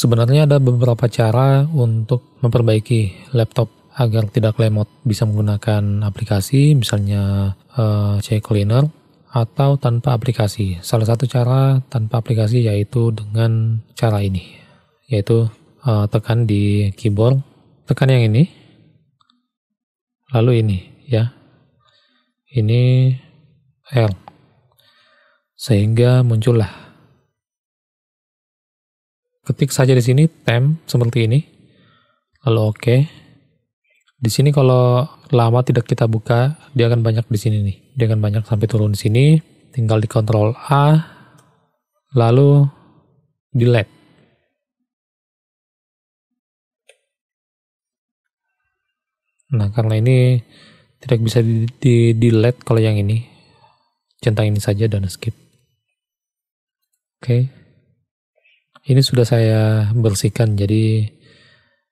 Sebenarnya ada beberapa cara untuk memperbaiki laptop agar tidak lemot. Bisa menggunakan aplikasi, misalnya uh, C Cleaner, atau tanpa aplikasi. Salah satu cara tanpa aplikasi yaitu dengan cara ini, yaitu uh, tekan di keyboard, tekan yang ini, lalu ini, ya, ini L sehingga muncullah ketik saja di sini temp seperti ini. Lalu oke. Okay. Di sini kalau lama tidak kita buka, dia akan banyak di sini nih. Dia akan banyak sampai turun di sini. Tinggal di Ctrl A, lalu delete. Nah, karena ini tidak bisa di, di delete kalau yang ini. Centang ini saja dan skip. Oke. Okay ini sudah saya bersihkan jadi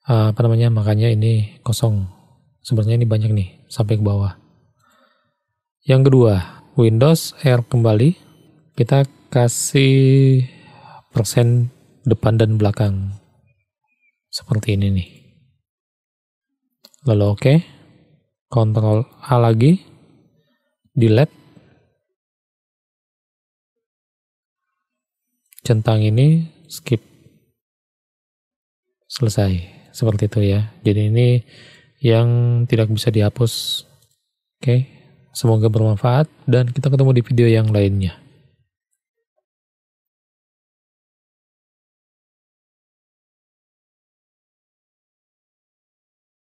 eh, apa namanya makanya ini kosong sebenarnya ini banyak nih sampai ke bawah yang kedua Windows R kembali kita kasih persen depan dan belakang seperti ini nih lalu oke okay. Ctrl A lagi delete centang ini skip selesai seperti itu ya jadi ini yang tidak bisa dihapus oke semoga bermanfaat dan kita ketemu di video yang lainnya